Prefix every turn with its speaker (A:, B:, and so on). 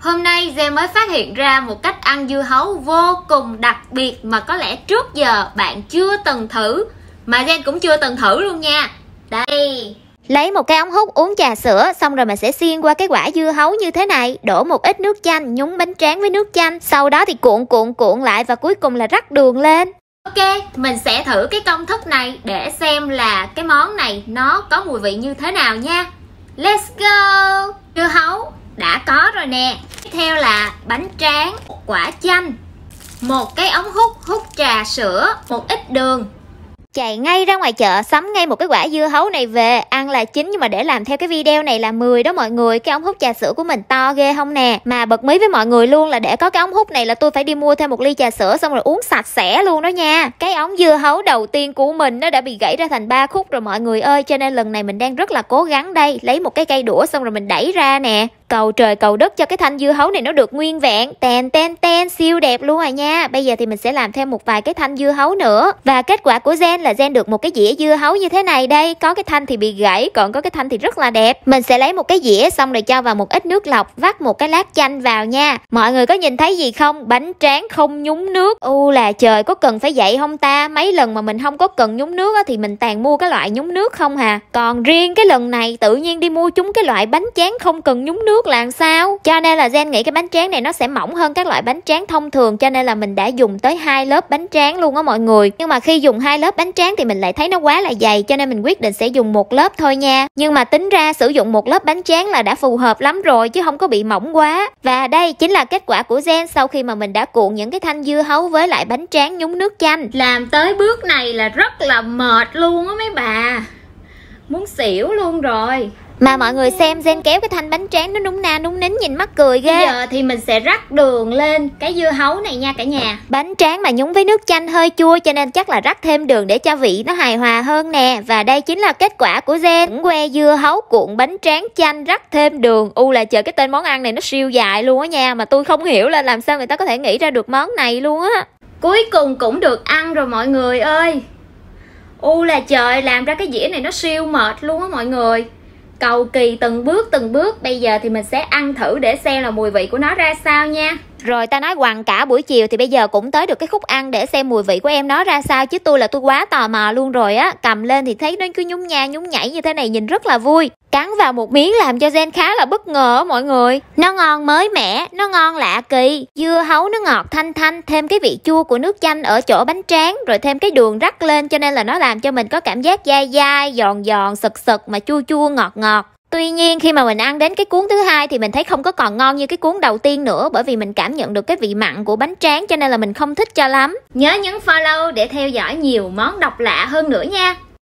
A: Hôm nay Dê mới phát hiện ra một cách ăn dưa hấu vô cùng đặc biệt mà có lẽ trước giờ bạn chưa từng thử mà Dê cũng chưa từng thử luôn nha. Đây. Lấy một cái ống hút uống trà sữa xong rồi mình sẽ xiên qua cái quả dưa hấu như thế này, đổ một ít nước chanh, nhúng bánh tráng với nước chanh, sau đó thì cuộn cuộn cuộn lại và cuối cùng là rắc đường lên. Ok, mình sẽ thử cái công thức này để xem là cái món này nó có mùi vị như thế nào nha. Let's go. Dưa hấu nè tiếp theo là bánh tráng quả chanh một cái ống hút hút trà sữa một ít đường chạy ngay ra ngoài chợ sắm ngay một cái quả dưa hấu này về ăn ăn là chín nhưng mà để làm theo cái video này là 10 đó mọi người cái ống hút trà sữa của mình to ghê không nè mà bật mí với mọi người luôn là để có cái ống hút này là tôi phải đi mua thêm một ly trà sữa xong rồi uống sạch sẽ luôn đó nha cái ống dưa hấu đầu tiên của mình nó đã bị gãy ra thành ba khúc rồi mọi người ơi cho nên lần này mình đang rất là cố gắng đây lấy một cái cây đũa xong rồi mình đẩy ra nè cầu trời cầu đất cho cái thanh dưa hấu này nó được nguyên vẹn ten ten ten siêu đẹp luôn rồi nha bây giờ thì mình sẽ làm thêm một vài cái thanh dưa hấu nữa và kết quả của gen là gen được một cái dĩa dưa hấu như thế này đây có cái thanh thì bị gãy gãy còn có cái thanh thì rất là đẹp mình sẽ lấy một cái dĩa xong rồi cho vào một ít nước lọc vắt một cái lát chanh vào nha mọi người có nhìn thấy gì không bánh tráng không nhúng nước u là trời có cần phải vậy không ta mấy lần mà mình không có cần nhúng nước á, thì mình tàn mua cái loại nhúng nước không hà còn riêng cái lần này tự nhiên đi mua chúng cái loại bánh tráng không cần nhúng nước là làm sao cho nên là gen nghĩ cái bánh tráng này nó sẽ mỏng hơn các loại bánh tráng thông thường cho nên là mình đã dùng tới hai lớp bánh tráng luôn á mọi người nhưng mà khi dùng hai lớp bánh tráng thì mình lại thấy nó quá là dày cho nên mình quyết định sẽ dùng một lớp thôi nha nhưng mà tính ra sử dụng một lớp bánh tráng là đã phù hợp lắm rồi chứ không có bị mỏng quá và đây chính là kết quả của gen sau khi mà mình đã cuộn những cái thanh dưa hấu với lại bánh tráng nhúng nước chanh làm tới bước này là rất là mệt luôn á mấy bà muốn xỉu luôn rồi mà mọi người xem gen kéo cái thanh bánh tráng nó núng na núng nín nhìn mắc cười ghê bây giờ thì mình sẽ rắc đường lên cái dưa hấu này nha cả nhà bánh tráng mà nhúng với nước chanh hơi chua cho nên chắc là rắc thêm đường để cho vị nó hài hòa hơn nè và đây chính là kết quả của gen que dưa hấu cuộn bánh tráng chanh rắc thêm đường u là chờ cái tên món ăn này nó siêu dài luôn á nha mà tôi không hiểu là làm sao người ta có thể nghĩ ra được món này luôn á cuối cùng cũng được ăn rồi mọi người ơi u là trời làm ra cái dĩa này nó siêu mệt luôn á mọi người cầu kỳ từng bước từng bước bây giờ thì mình sẽ ăn thử để xem là mùi vị của nó ra sao nha rồi ta nói quằn cả buổi chiều thì bây giờ cũng tới được cái khúc ăn để xem mùi vị của em nó ra sao chứ tôi là tôi quá tò mò luôn rồi á cầm lên thì thấy nó cứ nhúng nha nhúng nhảy như thế này nhìn rất là vui cắn vào một miếng làm cho gen khá là bất ngờ mọi người nó ngon mới mẻ nó ngon lạ kỳ dưa hấu nó ngọt thanh thanh thêm cái vị chua của nước chanh ở chỗ bánh tráng rồi thêm cái đường rắc lên cho nên là nó làm cho mình có cảm giác dai dai giòn giòn sực sực mà chua chua ngọt ngọt Tuy nhiên khi mà mình ăn đến cái cuốn thứ hai thì mình thấy không có còn ngon như cái cuốn đầu tiên nữa bởi vì mình cảm nhận được cái vị mặn của bánh tráng cho nên là mình không thích cho lắm. Nhớ nhấn follow để theo dõi nhiều món độc lạ hơn nữa nha.